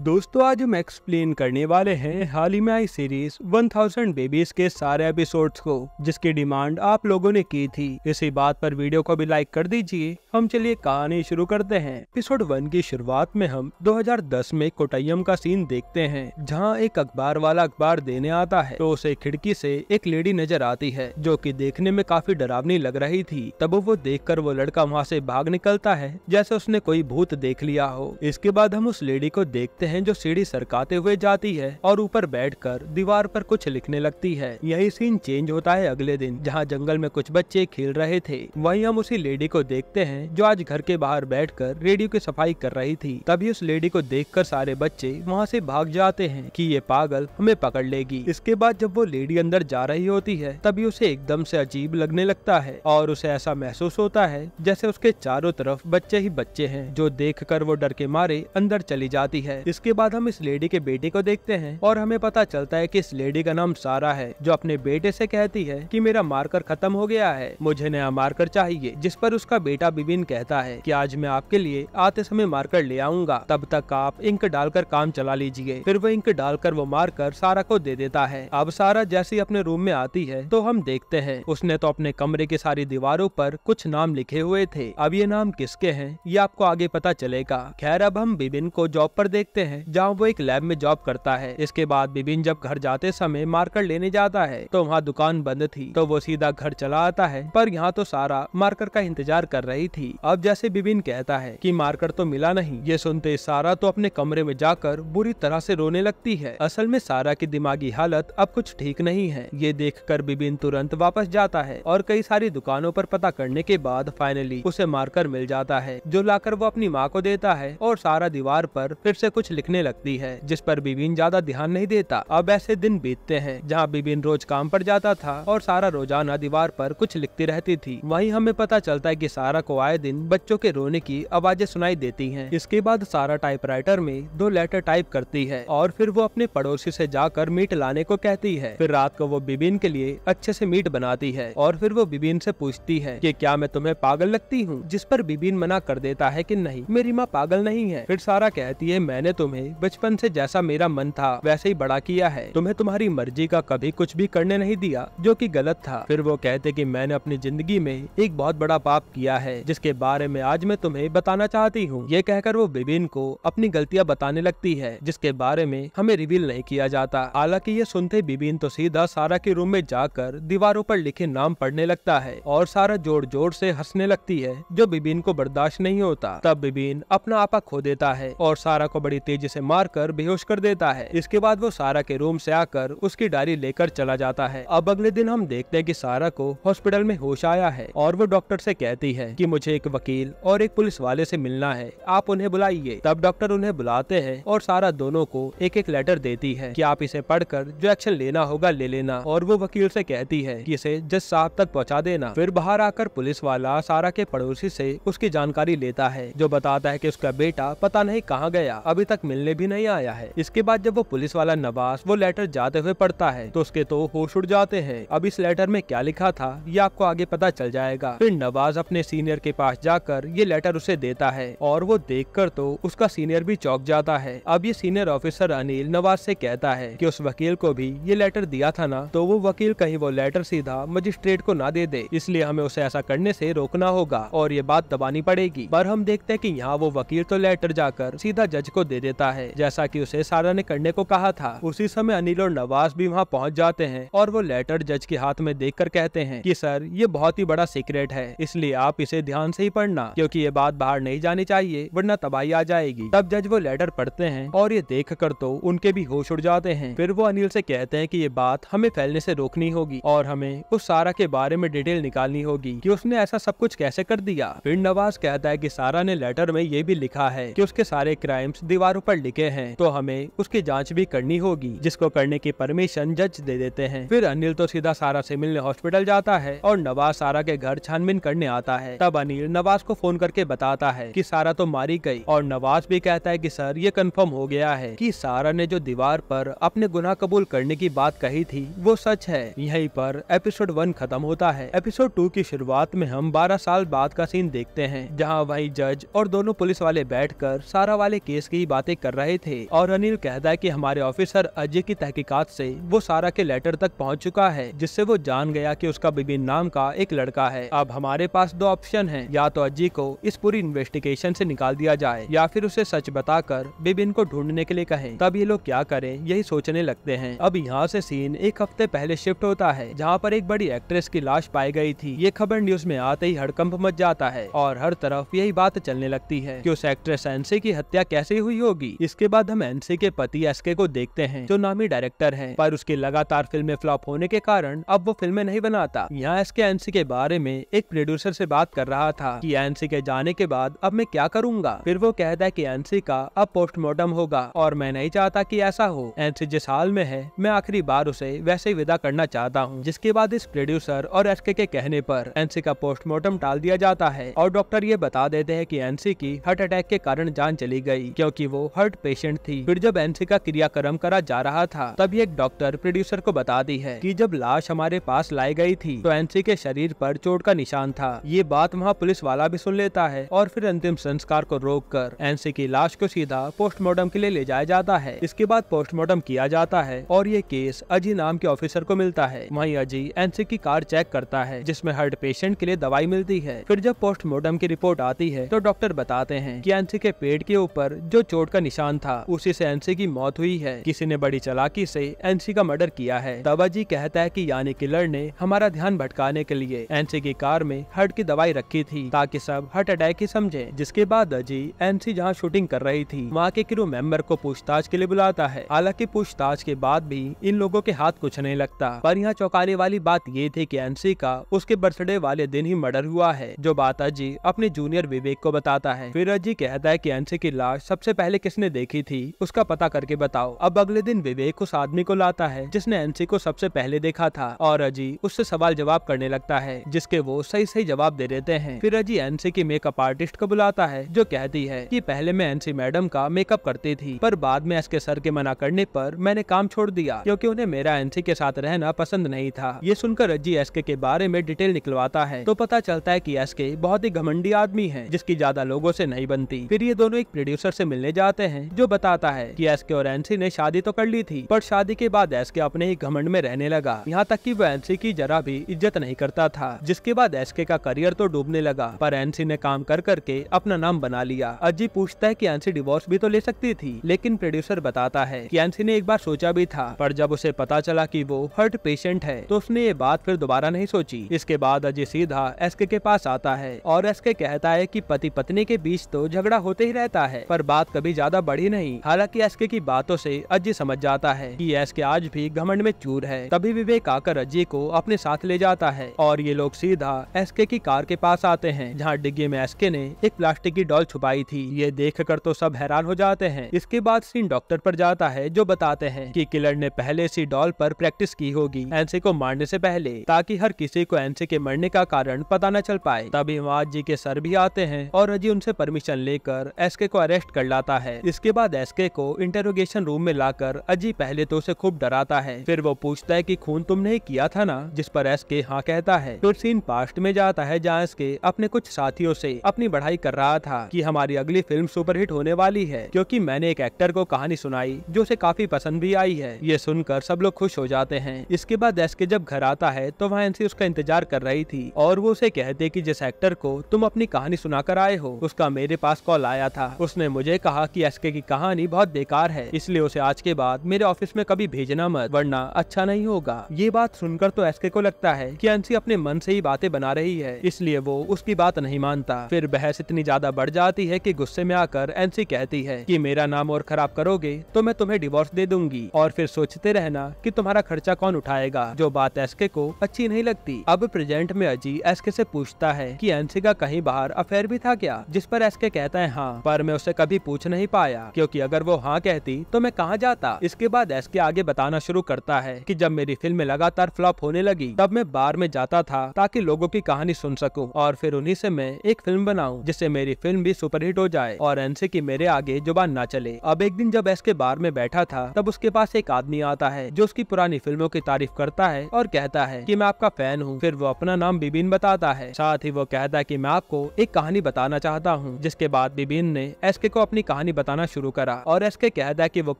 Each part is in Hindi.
दोस्तों आज हम एक्सप्लेन करने वाले हैं हाल ही में आई सीरीज 1000 बेबीज के सारे एपिसोड्स को जिसकी डिमांड आप लोगों ने की थी इसी बात पर वीडियो को भी लाइक कर दीजिए हम चलिए कहानी शुरू करते हैं एपिसोड वन की शुरुआत में हम 2010 में कोटयम का सीन देखते हैं जहाँ एक अखबार वाला अखबार देने आता है तो उसे खिड़की से एक लेडी नजर आती है जो की देखने में काफी डरावनी लग रही थी तब वो देख कर वो लड़का वहाँ ऐसी भाग निकलता है जैसे उसने कोई भूत देख लिया हो इसके बाद हम उस लेडी को देखते देखते हैं जो सीढ़ी सरकाते हुए जाती है और ऊपर बैठकर दीवार पर कुछ लिखने लगती है यही सीन चेंज होता है अगले दिन जहाँ जंगल में कुछ बच्चे खेल रहे थे वही हम उसी लेडी को देखते हैं जो आज घर के बाहर बैठ रेडियो की सफाई कर रही थी तभी उस लेडी को देख सारे बच्चे वहाँ ऐसी भाग जाते हैं की ये पागल हमें पकड़ लेगी इसके बाद जब वो लेडी अंदर जा रही होती है तभी उसे एकदम से अजीब लगने लगता है और उसे ऐसा महसूस होता है जैसे उसके चारों तरफ बच्चे ही बच्चे हैं जो देखकर वो डर के मारे अंदर चली जाती है इसके बाद हम इस लेडी के बेटे को देखते हैं और हमें पता चलता है कि इस लेडी का नाम सारा है जो अपने बेटे से कहती है कि मेरा मार्कर खत्म हो गया है मुझे नया मार्कर चाहिए जिस पर उसका बेटा बिबिन कहता है कि आज मैं आपके लिए आते समय मार्कर ले आऊंगा तब तक आप इंक डालकर काम चला लीजिए फिर वो इंक डालकर वो मार्कर सारा को दे देता है अब सारा जैसे अपने रूम में आती है तो हम देखते हैं उसने तो अपने कमरे की सारी दीवारों पर कुछ नाम लिखे हुए थे अब ये नाम किसके हैं ये आपको आगे पता चलेगा खैर अब हम बिबिन को जॉब पर देखते मिलते हैं जहाँ वो एक लैब में जॉब करता है इसके बाद बिबिन जब घर जाते समय मार्कर लेने जाता है तो वहाँ दुकान बंद थी तो वो सीधा घर चला आता है पर यहाँ तो सारा मार्कर का इंतजार कर रही थी अब जैसे बिबिन कहता है की मार्कर तो मिला नहीं ये सुनते सारा तो अपने कमरे में जाकर बुरी तरह ऐसी रोने लगती है असल में सारा की दिमागी हालत अब कुछ ठीक नहीं है ये देख बिबिन तुरंत वापस जाता है और कई सारी दुकानों पर पता करने के बाद फाइनली उसे मार्कर मिल जाता है जो लाकर वो अपनी माँ को देता है और सारा दीवार पर फिर से कुछ लिखने लगती है जिस पर बिबिन ज्यादा ध्यान नहीं देता अब ऐसे दिन बीतते हैं जहाँ बिबिन रोज काम पर जाता था और सारा रोजाना दीवार पर कुछ लिखती रहती थी वही हमें पता चलता है की सारा को आए दिन बच्चों के रोने की आवाजें सुनाई देती है इसके बाद सारा टाइप में दो लेटर टाइप करती है और फिर वो अपने पड़ोसी से जाकर मीट लाने को कहती है फिर रात को वो बिबिन के लिए अच्छे से मीट बनाती है और फिर वो बिबिन से पूछती है कि क्या मैं तुम्हें पागल लगती हूँ जिस पर बिबिन मना कर देता है कि नहीं मेरी माँ पागल नहीं है फिर सारा कहती है मैंने तुम्हें बचपन से जैसा मेरा मन था वैसे ही बड़ा किया है तुम्हें तुम्हारी मर्जी का कभी कुछ भी करने नहीं दिया जो की गलत था फिर वो कहते की मैंने अपनी जिंदगी में एक बहुत बड़ा पाप किया है जिसके बारे में आज मैं तुम्हें बताना चाहती हूँ ये कहकर वो बिबिन को अपनी गलतियाँ बताने लगती है जिसके बारे में हमें रिवील नहीं किया जाता हालांकि ये सुनते बिबिन तो सीधा सारा के रूम में जाकर दीवारों पर लिखे नाम पढ़ने लगता है और सारा जोर जोर से हंसने लगती है जो बिबिन को बर्दाश्त नहीं होता तब बिबिन अपना आपा खो देता है और सारा को बड़ी तेजी से मारकर बेहोश कर देता है इसके बाद वो सारा के रूम से आकर उसकी डायरी लेकर चला जाता है अब अगले दिन हम देखते हैं कि सारा को हॉस्पिटल में होश आया है और वो डॉक्टर से कहती है कि मुझे एक वकील और एक पुलिस वाले से मिलना है आप उन्हें बुलाइए तब डॉक्टर उन्हें बुलाते हैं और सारा दोनों को एक एक लेटर देती है कि आप इसे पढ़कर जो एक्शन लेना होगा ले लेना और वो वकील से कहती है कि इसे जज साहब तक पहुंचा देना फिर बाहर आकर पुलिस वाला सारा के पड़ोसी से उसकी जानकारी लेता है जो बताता है कि उसका बेटा पता नहीं कहाँ गया अभी तक मिलने भी नहीं आया है इसके बाद जब वो पुलिस वाला नवाज वो लेटर जाते हुए पढ़ता है तो उसके तो होश उड़ जाते हैं अब इस लेटर में क्या लिखा था ये आपको आगे पता चल जाएगा फिर नवाज अपने सीनियर के पास जाकर ये लेटर उसे देता है और वो देख तो उसका सीनियर भी चौक जाता है अब ये सीनियर ऑफिसर अनिल नवाज ऐसी कहता है की उस वकील को भी ये लेटर दिया था ना तो वो वकील कहीं वो लेटर सीधा मजिस्ट्रेट को ना दे दे इसलिए हमें उसे ऐसा करने ऐसी रोकना होगा और ये बात दबानी पड़ेगी पर हम देखते हैं कि यहाँ वो वकील तो लेटर जाकर सीधा जज को दे देता है जैसा कि उसे सारा ने करने को कहा था उसी समय अनिल और नवाज भी वहाँ पहुँच जाते हैं और वो लेटर जज के हाथ में देख कर कहते हैं की सर ये बहुत ही बड़ा सीक्रेट है इसलिए आप इसे ध्यान से ही पढ़ना क्योंकि ये बात बाहर नहीं जानी चाहिए वरना तबाही आ जाएगी तब जज वो लेटर पढ़ते हैं और ये देख कर तो उनके भी होश उड़ जाते हैं फिर वो अनिल से कहते हैं कि ये बात हमें फैलने से रोकनी होगी और हमें उस सारा के बारे में डिटेल निकालनी होगी कि उसने ऐसा सब कुछ कैसे कर दिया फिर नवाज कहता है की सारा ने लेटर में ये भी लिखा है की उसके सारे क्राइम्स दीवार आधार पर लिखे हैं तो हमें उसकी जांच भी करनी होगी जिसको करने की परमिशन जज दे देते हैं फिर अनिल तो सीधा सारा से मिलने हॉस्पिटल जाता है और नवाज सारा के घर छानबीन करने आता है तब अनिल नवाज को फोन करके बताता है की सारा तो मारी गयी और नवाज भी कहता है की सर ये कन्फर्म हो गया है की सारा ने जो दीवार पर अपने गुना कबूल करने की बात कही थी वो सच है यही पर एपिसोड वन खत्म होता है एपिसोड टू की शुरुआत में हम बारह साल बाद का सीन देखते हैं जहाँ वही जज और दोनों पुलिस वाले बैठ कर सारा वाले केस की बात बातें कर रहे थे और अनिल कहता है कि हमारे ऑफिसर अजय की तहकीकात से वो सारा के लेटर तक पहुंच चुका है जिससे वो जान गया कि उसका बिबिन नाम का एक लड़का है अब हमारे पास दो ऑप्शन है या तो अजय को इस पूरी इन्वेस्टिगेशन ऐसी निकाल दिया जाए या फिर उसे सच बताकर बिबिन को ढूंढने के लिए कहे तब ये लोग क्या करे यही सोचने लगते है अब यहाँ ऐसी सीन एक हफ्ते पहले शिफ्ट होता है जहाँ पर एक बड़ी एक्ट्रेस की लाश पाई गयी थी ये खबर न्यूज में आते ही हड़कंप मच जाता है और हर तरफ यही बात चलने लगती है कि उस एक्ट्रेस एनसी की हत्या कैसे हुई हो होगी इसके बाद हम एनसी के पति एस को देखते हैं जो नामी डायरेक्टर है पर उसके लगातार फिल्में फ्लॉप होने के कारण अब वो फिल्में नहीं बनाता यहाँ एस के एनसी के बारे में एक प्रोड्यूसर से बात कर रहा था कि एनसी के जाने के बाद अब मैं क्या करूँगा फिर वो कहता है की एनसी का अब पोस्टमार्टम होगा और मैं नहीं चाहता की ऐसा हो एनसी जिस हाल में है मैं आखिरी बार उसे वैसे ही विदा करना चाहता हूँ जिसके बाद इस प्रोड्यूसर और एस के कहने पर एनसी का पोस्टमार्टम टाल दिया जाता है और डॉक्टर ये बता देते हैं कि एनसी की हार्ट अटैक के कारण जान चली गई क्योंकि वो हर्ट पेशेंट थी फिर जब एनसी का क्रियाक्रम करा जा रहा था तभी एक डॉक्टर प्रोड्यूसर को बता दी है कि जब लाश हमारे पास लाई गई थी तो एनसी के शरीर पर चोट का निशान था ये बात वहाँ पुलिस वाला भी सुन लेता है और फिर अंतिम संस्कार को रोक कर एनसी की लाश को सीधा पोस्टमार्टम के लिए ले जाया जाता है इसके बाद पोस्टमार्टम किया जाता है और ये केस अजी नाम के ऑफिसर को मिलता है वहीं अजी एनसी की कार चेक करता है जिसमे हर्ट पेशेंट के लिए दवाई मिलती है फिर जब पोस्टमार्टम की रिपोर्ट आती है तो डॉक्टर बताते हैं की एनसी के पेट के ऊपर जो चोट का निशान था उसी से एनसी की मौत हुई है किसी ने बड़ी चलाकी से एनसी का मर्डर किया है दवा जी कहता है कि यानी किलर ने हमारा ध्यान भटकाने के लिए एनसी की कार में हर्ट की दवाई रखी थी ताकि सब हार्ट अटैक ही समझे जिसके बाद अजी एनसी जहाँ शूटिंग कर रही थी वहाँ के क्रू मेंबर को पूछताछ के लिए बुलाता है हालांकि पूछताछ के बाद भी इन लोगों के हाथ कुछ नहीं लगता पर यहाँ चौकाने वाली बात ये थी की एनसी का उसके बर्थडे वाले दिन ही मर्डर हुआ है जो बात अजी अपने जूनियर विवेक को बताता है फिर अजी कहता है की एनसी की लाश सबसे पहले किसने देखी थी उसका पता करके बताओ अब अगले दिन विवेक उस आदमी को लाता है जिसने एनसी को सबसे पहले देखा था और अजी उससे सवाल जवाब करने लगता है जिसके वो सही सही जवाब दे देते हैं फिर अजी एनसी की मेकअप आर्टिस्ट को बुलाता है जो कहती है कि पहले मैं एनसी मैडम का मेकअप करती थी पर बाद में इसके सर के मना करने पर मैंने काम छोड़ दिया क्योंकि उन्हें मेरा एनसी के साथ रहना पसंद नहीं था ये सुनकर अजी एसके के बारे में डिटेल निकलवाता है तो पता चलता है की एसके बहुत ही घमंडी आदमी है जिसकी ज्यादा लोगो ऐसी नहीं बनती फिर ये दोनों एक प्रोड्यूसर ऐसी मिलने जा बताते हैं जो बताता है कि एस के और एनसी ने शादी तो कर ली थी पर शादी के बाद एस के अपने ही घमंड में रहने लगा यहाँ तक की वह एनसी की जरा भी इज्जत नहीं करता था जिसके बाद एस के का करियर तो डूबने लगा पर एनसी ने काम कर करके अपना नाम बना लिया अजी पूछता है की एनसी डिवोर्स भी तो ले सकती थी लेकिन प्रोड्यूसर बताता है की एनसी ने एक बार सोचा भी था पर जब उसे पता चला की वो हर्ट पेशेंट है तो उसने ये बात फिर दोबारा नहीं सोची इसके बाद अजय सीधा एस के पास आता है और एस के कहता है की पति पत्नी के बीच तो झगड़ा होते ही रहता है पर बात कभी ज्यादा बड़ी नहीं हालांकि एसके की बातों से अजय समझ जाता है कि एसके आज भी घमंड में चूर है तभी विवेक आकर अजय को अपने साथ ले जाता है और ये लोग सीधा एसके की कार के पास आते हैं जहाँ डिग्गी में एसके ने एक प्लास्टिक की डॉल छुपाई थी ये देख कर तो सब हैरान हो जाते हैं इसके बाद सीन डॉक्टर पर जाता है जो बताते हैं की किलर ने पहले इसी डॉल पर प्रैक्टिस की होगी एनसे को मारने से पहले ताकि हर किसी को एनसे के मरने का कारण पता न चल पाए तभी वहाँ जी के सर भी आते हैं और अजी उनसे परमिशन लेकर एसके को अरेस्ट कर लाता है है इसके बाद एसके को इंटेरोगेशन रूम में लाकर अजी पहले तो उसे खूब डराता है फिर वो पूछता है की खून तुमने किया था ना जिस पर एसके हाँ कहता है फिर सीन पास्ट में जाता है जहाँ एसके अपने कुछ साथियों से अपनी बढ़ाई कर रहा था कि हमारी अगली फिल्म सुपरहिट होने वाली है क्योंकि मैंने एक एक्टर को कहानी सुनाई जो उसे काफी पसंद भी आई है ये सुनकर सब लोग खुश हो जाते हैं इसके बाद एस के जब घर आता है तो वहाँ एनसी उसका इंतजार कर रही थी और वो उसे कहते कि जिस एक्टर को तुम अपनी कहानी सुनाकर आए हो उसका मेरे पास कॉल आया था उसने मुझे कहा बाकी एसके की कहानी बहुत बेकार है इसलिए उसे आज के बाद मेरे ऑफिस में कभी भेजना मत वरना अच्छा नहीं होगा ये बात सुनकर तो एस को लगता है की अंशी अपने मन से ही बातें बना रही है इसलिए वो उसकी बात नहीं मानता फिर बहस इतनी ज्यादा बढ़ जाती है की गुस्से में आकर एनसी कहती है की मेरा नाम और खराब करोगे तो मैं तुम्हें डिवोर्स दे दूंगी और फिर सोचते रहना की तुम्हारा खर्चा कौन उठाएगा जो बात एसके को अच्छी नहीं लगती अब प्रेजेंट में अजी एस से पूछता है की एनसी का कहीं बाहर अफेयर भी था क्या जिस पर एस कहता है हाँ पर मैं उसे कभी पूछ नहीं नहीं पाया क्योंकि अगर वो हाँ कहती तो मैं कहाँ जाता इसके बाद एस के आगे बताना शुरू करता है कि जब मेरी फिल्म लगातार फ्लॉप होने लगी तब मैं बार में जाता था ताकि लोगों की कहानी सुन सकूं और फिर उन्हीं से मैं एक फिल्म बनाऊं जिससे मेरी फिल्म भी सुपरहिट हो जाए और एनसे की मेरे आगे जुबान ना चले अब एक दिन जब एस के बार में बैठा था तब उसके पास एक आदमी आता है जो उसकी पुरानी फिल्मों की तारीफ करता है और कहता है की मैं आपका फैन हूँ फिर वो अपना नाम बिबिन बताता है साथ ही वो कहता है की मैं आपको एक कहानी बताना चाहता हूँ जिसके बाद बिबिन ने एस को अपनी कहानी कहानी बताना शुरू करा और एस के कहता है की वो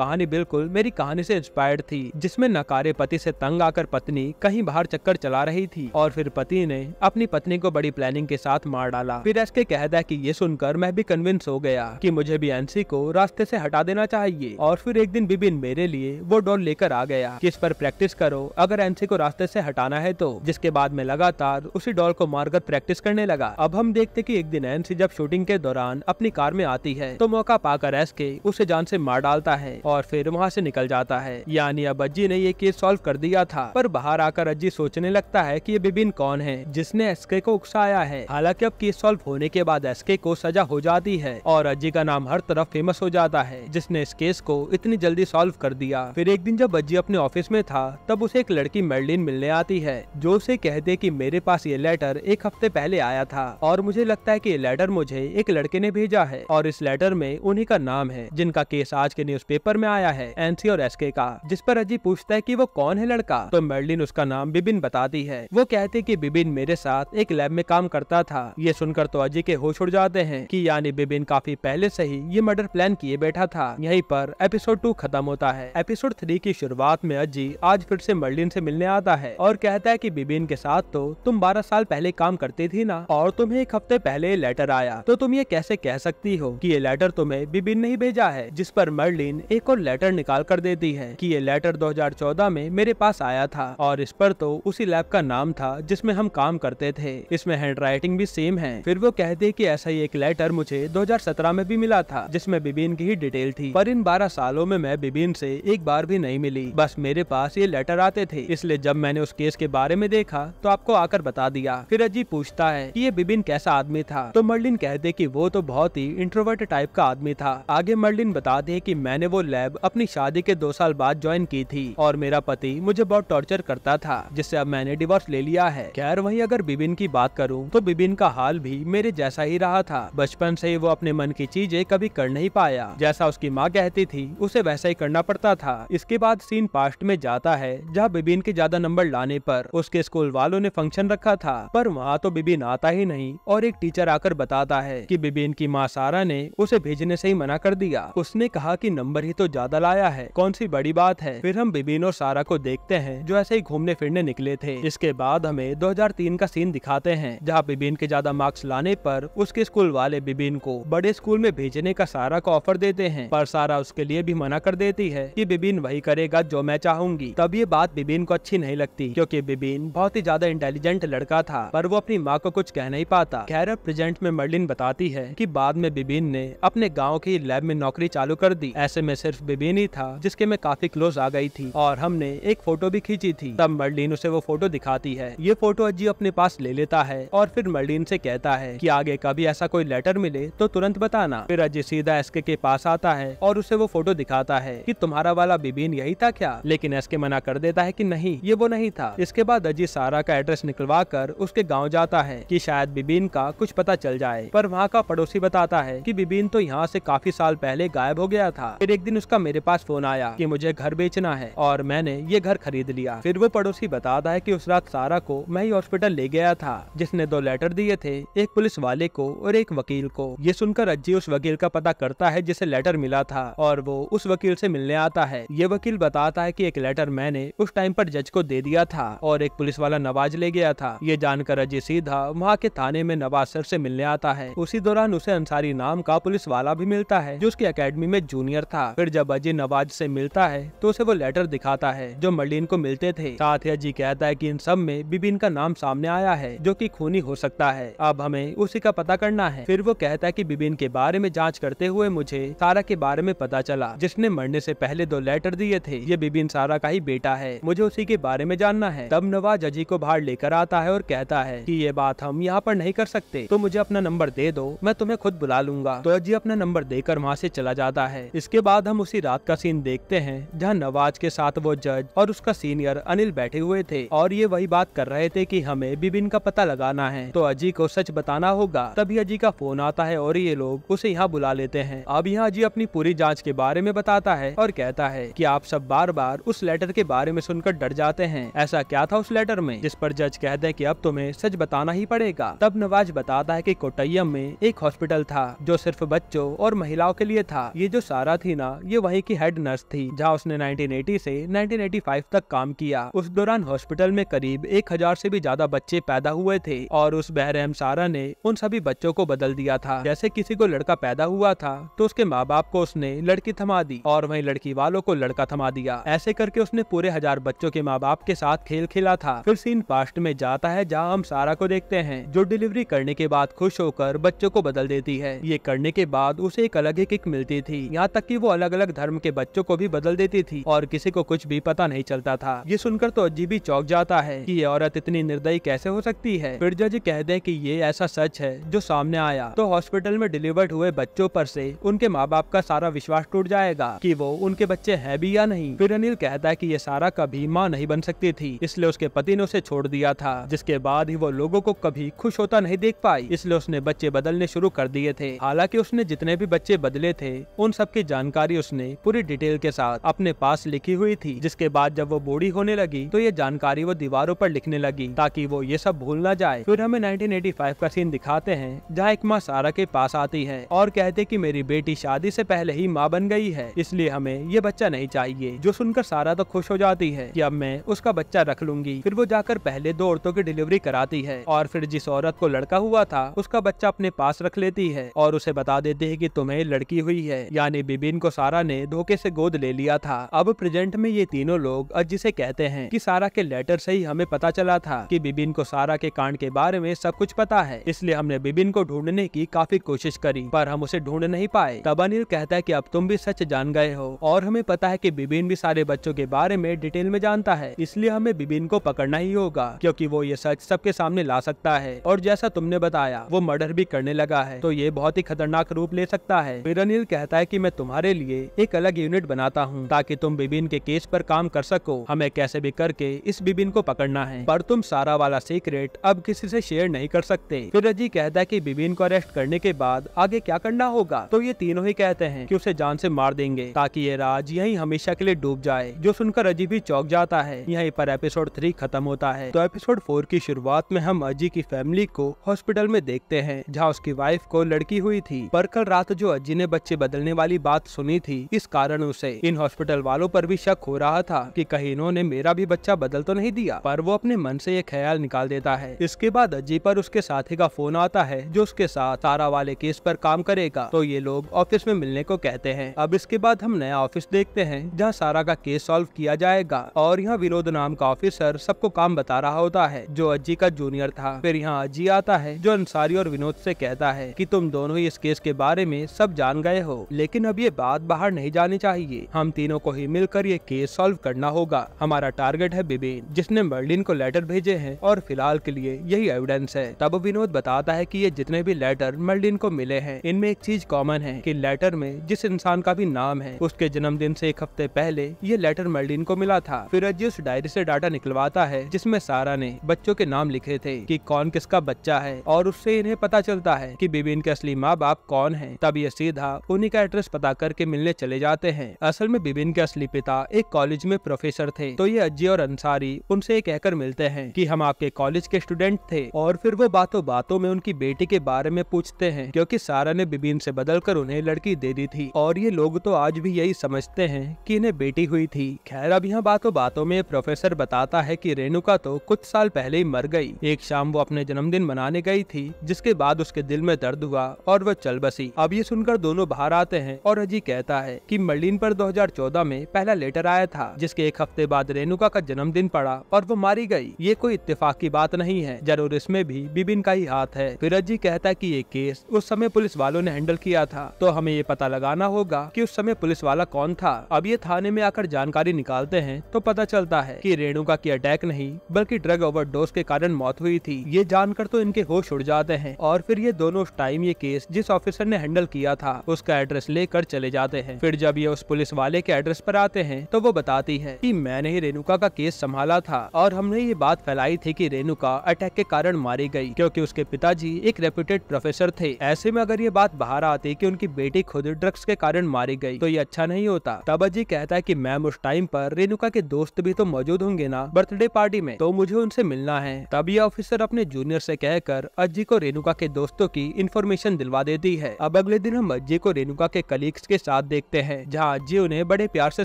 कहानी बिल्कुल मेरी कहानी से इंस्पायर्ड थी जिसमे नकारे पति से तंग आकर पत्नी कहीं बाहर चक्कर चला रही थी और फिर पति ने अपनी पत्नी को बड़ी प्लानिंग के साथ मार डाला फिर एस के कहता है की ये सुनकर मैं भी कन्विंस हो गया की मुझे भी एनसी को रास्ते ऐसी हटा देना चाहिए और फिर एक दिन बिबिन मेरे लिए वो डॉल लेकर आ गया कि इस पर प्रैक्टिस करो अगर एनसी को रास्ते से हटाना है तो जिसके बाद में लगातार उसी डॉल को मारकर प्रैक्टिस करने लगा अब हम देखते कि एक दिन एनसी जब शूटिंग के दौरान अपनी कार में आती है तो मौका पा आकर एस के उसे जान से मार डालता है और फिर वहाँ से निकल जाता है यानी अब अज्जी ने ये केस सॉल्व कर दिया था पर बाहर आकर अज्जी सोचने लगता है कि ये बिबिन कौन है जिसने एस को उकसाया है हालांकि अब केस सॉल्व होने के बाद एस को सजा हो जाती है और अज्जी का नाम हर तरफ फेमस हो जाता है जिसने इस केस को इतनी जल्दी सॉल्व कर दिया फिर एक दिन जब अज्जी अपने ऑफिस में था तब उसे एक लड़की मेडलिन मिलने आती है जो उसे कहते की मेरे पास ये लेटर एक हफ्ते पहले आया था और मुझे लगता है की ये लेटर मुझे एक लड़के ने भेजा है और इस लेटर में उन्हें का नाम है जिनका केस आज के न्यूज में आया है एनसी और एसके का जिस पर अजी पूछता है की वो कौन है लड़का तो मेडलिन उसका नाम बिबिन बताती है वो कहते की बिबिन मेरे साथ एक लैब में काम करता था ये सुनकर तो अजी के होश उड़ जाते हैं की यानी बिबिन काफी पहले से ही ये मर्डर प्लान किए बैठा था यहीं पर एपिसोड टू खत्म होता है एपिसोड थ्री की शुरुआत में अजी आज फिर से मर्लिन से मिलने आता है और कहता है कि बिबिन के साथ तो तुम बारह साल पहले काम करती थी ना और तुम्हें एक हफ्ते पहले लेटर आया तो तुम ये कैसे कह सकती हो कि ये लेटर तुम्हें बिबिन ने ही भेजा है जिस पर मर्लिन एक और लेटर निकाल कर देती है कि ये लेटर 2014 में मेरे पास आया था और इस पर तो उसी लैब का नाम था जिसमें हम काम करते थे इसमें हैंडराइटिंग भी सेम है फिर वो कहते कि ऐसा ही एक लेटर मुझे 2017 में भी मिला था जिसमें बिबिन की ही डिटेल थी पर इन 12 सालों में मैं बिबिन से एक बार भी नहीं मिली बस मेरे पास ये लेटर आते थे इसलिए जब मैंने उस केस के बारे में देखा तो आपको आकर बता दिया फिर अजीब पूछता है की ये बिबिन कैसा आदमी था तो मर्लिन कहते की वो तो बहुत ही इंट्रोवर्ट टाइप का आदमी था था आगे मर्लिन बता है कि मैंने वो लैब अपनी शादी के दो साल बाद ज्वाइन की थी और मेरा पति मुझे बहुत टॉर्चर करता था जिससे अब मैंने डिवोर्स ले लिया है खैर वही अगर बिबिन की बात करूँ तो बिबिन का हाल भी मेरे जैसा ही रहा था बचपन से ही वो अपने मन की चीजें कभी कर नहीं पाया जैसा उसकी माँ कहती थी उसे वैसा ही करना पड़ता था इसके बाद सीन पास्ट में जाता है जहाँ बिबिन के ज्यादा नंबर लाने पर उसके स्कूल वालों ने फंक्शन रखा था पर वहाँ तो बिबिन आता ही नहीं और एक टीचर आकर बताता है की बिबिन की माँ सारा ने उसे भेजने से ही मना कर दिया उसने कहा की नंबर ही तो ज्यादा लाया है कौन सी बड़ी बात है फिर हम बिबिन और सारा को देखते हैं जो ऐसे ही घूमने फिरने निकले थे इसके बाद हमें 2003 का सीन दिखाते हैं जहाँ बिबिन के ज्यादा मार्क्स लाने पर उसके स्कूल वाले बिबिन को बड़े स्कूल में भेजने का सारा को ऑफर देते हैं पर सारा उसके लिए भी मना कर देती है की बिबिन वही करेगा जो मैं चाहूंगी तब ये बात बिबिन को अच्छी नहीं लगती क्यूँकी बिबिन बहुत ही ज्यादा इंटेलिजेंट लड़का था पर वो अपनी माँ को कुछ कह नहीं पाता खैर प्रेजेंट में मर्लिन बताती है की बाद में बिबिन ने अपने गाँव गाँव की लैब में नौकरी चालू कर दी ऐसे में सिर्फ ही था जिसके मैं काफी क्लोज आ गई थी और हमने एक फोटो भी खींची थी तब मर्लिन उसे वो फोटो दिखाती है ये फोटो अजी अपने पास ले लेता है और फिर मर्लिन से कहता है कि आगे कभी ऐसा कोई लेटर मिले तो तुरंत बताना फिर अजी सीधा एसके के पास आता है और उसे वो फोटो दिखाता है कि तुम्हारा वाला बिबिन यही था क्या लेकिन एसके मना कर देता है कि नहीं ये वो नहीं था इसके बाद अजी सारा का एड्रेस निकलवा कर उसके गाँव जाता है की शायद बिबिन का कुछ पता चल जाए पर वहाँ का पड़ोसी बताता है की बिबिन तो यहाँ से काफी साल पहले गायब हो गया था फिर एक दिन उसका मेरे पास फोन आया कि मुझे घर बेचना है और मैंने ये घर खरीद लिया फिर वो पड़ोसी बताता है कि उस रात सारा को मैं ही हॉस्पिटल ले गया था जिसने दो लेटर दिए थे एक पुलिस वाले को और एक वकील को ये सुनकर अज्जी उस वकील का पता करता है जिसे लेटर मिला था और वो उस वकील से मिलने आता है ये वकील बताता है की एक लेटर मैंने उस टाइम पर जज को दे दिया था और एक पुलिस वाला नवाज ले गया था ये जानकर अजय सीधा वहाँ के थाने में नवाज सर से मिलने आता है उसी दौरान उसे अंसारी नाम का पुलिस वाला भी मिल मिलता है जो उसकी अकेडमी में जूनियर था फिर जब अजय नवाज से मिलता है तो उसे वो लेटर दिखाता है जो मलिन को मिलते थे साथ ही अजी कहता है की इन सब में बिबिन का नाम सामने आया है जो की खूनी हो सकता है अब हमें उसी का पता करना है फिर वो कहता है की बिबिन के बारे में जाँच करते हुए मुझे सारा के बारे में पता चला जिसने मरने से पहले दो लेटर दिए थे ये बिबिन सारा का ही बेटा है मुझे उसी के बारे में जानना है तब नवाज अजी को बाहर लेकर आता है और कहता है कि ये बात हम यहाँ पर नहीं कर सकते तो मुझे अपना नंबर दे दो मैं तुम्हें खुद बुला लूंगा तो अजी अपना नंबर देकर वहाँ से चला जाता है इसके बाद हम उसी रात का सीन देखते हैं जहाँ नवाज के साथ वो जज और उसका सीनियर अनिल बैठे हुए थे और ये वही बात कर रहे थे की हमें बिबिन का पता लगाना है तो अजी को सच बताना होगा तभी अजी का फोन आता है और ये लोग उसे यहाँ बुला लेते हैं अब यहाँ अजी अपनी पूरी जाँच के बारे में बताता है और कहता है की आप सब बार बार उस लेटर के बारे में सुनकर डर जाते हैं ऐसा क्या था उस लेटर में जिस पर जज कहते हैं कि अब तुम्हें सच बताना ही पड़ेगा तब नवाज बताता है कि कोटैयम में एक हॉस्पिटल था जो सिर्फ बच्चों और महिलाओं के लिए था ये जो सारा थी ना ये वहीं की हेड नर्स थी जहाँ उसने 1980 से 1985 तक काम किया उस दौरान हॉस्पिटल में करीब 1000 से भी ज्यादा बच्चे पैदा हुए थे और उस बहरहम सारा ने उन सभी बच्चों को बदल दिया था जैसे किसी को लड़का पैदा हुआ था तो उसके माँ बाप को उसने लड़की थमा दी और वही लड़की वालों को लड़का थमा दिया ऐसे करके उसने पूरे हजार बच्चों के माँ बाप के साथ खेल खेला था फिर सीन पास्ट में जाता है जहाँ हम सारा को देखते हैं जो डिलीवरी करने के बाद खुश होकर बच्चों को बदल देती है ये करने के बाद उसे एक अलग ही किक मिलती थी यहाँ तक की वो अलग अलग धर्म के बच्चों को भी बदल देती थी और किसी को कुछ भी पता नहीं चलता था ये सुनकर तो अजीब ही चौक जाता है कि ये औरत इतनी निर्दयी कैसे हो सकती है फिर जज कह दे की ये ऐसा सच है जो सामने आया तो हॉस्पिटल में डिलीवर्ड हुए बच्चों पर से उनके माँ बाप का सारा विश्वास टूट जाएगा की वो उनके बच्चे है भी या नहीं फिर अनिल कहता है की ये सारा कभी माँ नहीं बन सकती थी इसलिए उसके पति ने उसे छोड़ दिया था जिसके बाद ही वो लोगो को कभी खुश होता नहीं देख पाई इसलिए उसने बच्चे बदलने शुरू कर दिए थे हालांकि उसने जितने भी बच्चे बदले थे उन सब की जानकारी उसने पूरी डिटेल के साथ अपने पास लिखी हुई थी जिसके बाद जब वो बूढ़ी होने लगी तो ये जानकारी वो दीवारों पर लिखने लगी ताकि वो ये सब भूल ना जाए फिर हमें 1985 का सीन दिखाते हैं जहाँ एक माँ सारा के पास आती है और कहते की मेरी बेटी शादी ऐसी पहले ही माँ बन गई है इसलिए हमें ये बच्चा नहीं चाहिए जो सुनकर सारा तो खुश हो जाती है की अब मैं उसका बच्चा रख लूंगी फिर वो जाकर पहले दो औरतों की डिलीवरी कराती है और फिर जिस औरत को लड़का हुआ था उसका बच्चा अपने पास रख लेती है और उसे बता देती है की तुम्हें लड़की हुई है यानी बिबिन को सारा ने धोखे से गोद ले लिया था अब प्रेजेंट में ये तीनों लोग जिसे कहते हैं कि सारा के लेटर से ही हमें पता चला था कि बिबिन को सारा के कांड के बारे में सब कुछ पता है इसलिए हमने बिबिन को ढूंढने की काफी कोशिश करी पर हम उसे ढूंढ नहीं पाए तब अनिल कहता है कि अब तुम भी सच जान गए हो और हमें पता है कि बिबिन भी सारे बच्चों के बारे में डिटेल में जानता है इसलिए हमें बिबिन को पकड़ना ही होगा क्योंकि वो ये सच सबके सामने ला सकता है और जैसा तुमने बताया वो मर्डर भी करने लगा है तो ये बहुत ही खतरनाक रूप ले सकता सकता है फिर अनिल कहता है कि मैं तुम्हारे लिए एक अलग यूनिट बनाता हूँ ताकि तुम बिबिन के केस पर काम कर सको हमें कैसे भी करके इस बिबिन को पकड़ना है पर तुम सारा वाला सीक्रेट अब किसी से शेयर नहीं कर सकते फिर अजी कहता है की बिबिन को अरेस्ट करने के बाद आगे क्या करना होगा तो ये तीनों ही कहते हैं की उसे जान ऐसी मार देंगे ताकि ये राज यही हमेशा के लिए डूब जाए जो सुनकर अजी भी चौक जाता है यही पर एपिसोड थ्री खत्म होता है तो एपिसोड फोर की शुरुआत में हम अजी की फैमिली को हॉस्पिटल में देखते हैं जहाँ उसकी वाइफ को लड़की हुई थी पर कल रात जो अज्जी ने बच्चे बदलने वाली बात सुनी थी इस कारण उसे इन हॉस्पिटल वालों पर भी शक हो रहा था कि कहीं इन्होंने मेरा भी बच्चा बदल तो नहीं दिया पर वो अपने मन से ये ख्याल निकाल देता है इसके बाद अज्जी पर उसके साथी का फोन आता है जो उसके साथ तारा वाले केस पर काम करेगा तो ये लोग ऑफिस में मिलने को कहते हैं अब इसके बाद हम नया ऑफिस देखते हैं जहाँ सारा का केस सॉल्व किया जाएगा और यहाँ विनोद नाम का ऑफिसर सबको काम बता रहा होता है जो अज्जी का जूनियर था फिर यहाँ अज्जी आता है जो अंसारी और विनोद से कहता है कि तुम दोनों ही इस केस के बारे में सब जान गए हो लेकिन अब ये बात बाहर नहीं जानी चाहिए हम तीनों को ही मिलकर ये केस सॉल्व करना होगा हमारा टारगेट है बिबेन जिसने मर्लिन को लेटर भेजे हैं और फिलहाल के लिए यही एविडेंस है तब विनोद बताता है कि ये जितने भी लेटर मर्लिन को मिले हैं इनमें एक चीज कॉमन है कि लेटर में जिस इंसान का भी नाम है उसके जन्मदिन से एक हफ्ते पहले ये लेटर मर्लिन को मिला था फिर अजी उस डायरी से डाटा निकलवाता है जिसमे सारा ने बच्चों के नाम लिखे थे कि कौन किसका बच्चा है और उससे इन्हें पता चलता है की बिबिन के असली माँ बाप कौन है तब ये सीधा उन्हीं का एड्रेस पता करके मिलने चले जाते हैं असल में बिबिन के असली पिता एक कॉलेज में प्रोफेसर थे तो ये अज्जी और अंसारी उनसे कहकर मिलते हैं कि हम आपके कॉलेज के स्टूडेंट थे और फिर वे बातों बातों में उनकी बेटी के बारे में पूछते हैं क्योंकि सारा ने बिबिन से कर उन्हें लड़की दे दी थी और ये लोग तो आज भी यही समझते हैं कि इन्हें बेटी हुई थी खैर अब यहाँ बातों बातों में प्रोफेसर बताता है कि रेणुका तो कुछ साल पहले ही मर गई एक शाम वो अपने जन्मदिन मनाने गई थी जिसके बाद उसके दिल में दर्द हुआ और वह चल बसी अब ये सुनकर दोनों बाहर आते हैं और अजी कहता है कि मर्लिन पर 2014 में पहला लेटर आया था जिसके एक हफ्ते बाद रेणुका का जन्मदिन पड़ा और वो मारी गई ये कोई इत्तेफाक की बात नहीं है जरूर इसमें भी बिबिन का ही हाथ है फिर अजी कहता है की ये केस उस समय पुलिस वालों ने हैंडल किया था तो हमें ये पता लगाना होगा की उस समय पुलिस वाला कौन था अब ये थाने में आकर जानकारी निकालते हैं तो पता चलता है की रेणुका की अटैक नहीं बल्कि ड्रग ओवर के कारण मौत हुई थी ये जानकर तो इनके होश उड़ जाते हैं और फिर ये दोनों उस टाइम ये केस जिस ऑफिसर ने हैंडल किया किया था उसका एड्रेस लेकर चले जाते हैं फिर जब ये उस पुलिस वाले के एड्रेस पर आते हैं तो वो बताती है कि मैंने ही रेणुका का केस संभाला था और हमने ये बात फैलाई थी कि रेणुका अटैक के कारण मारी गई क्योंकि उसके पिताजी एक रेप्यूटेड प्रोफेसर थे ऐसे में अगर ये बात बाहर आती की उनकी बेटी खुद ड्रग्स के कारण मारी गयी तो ये अच्छा नहीं होता तब अजी कहता है की मैम उस टाइम आरोप रेणुका के दोस्त भी तो मौजूद होंगे ना बर्थडे पार्टी में तो मुझे उनसे मिलना है तब ये ऑफिसर अपने जूनियर ऐसी कहकर अज्जी को रेणुका के दोस्तों की इन्फॉर्मेशन दिलवा देती है अब अगले दिन दिन हम अजय को रेणुका के कलीग्स के साथ देखते हैं जहाँ अजय उन्हें बड़े प्यार से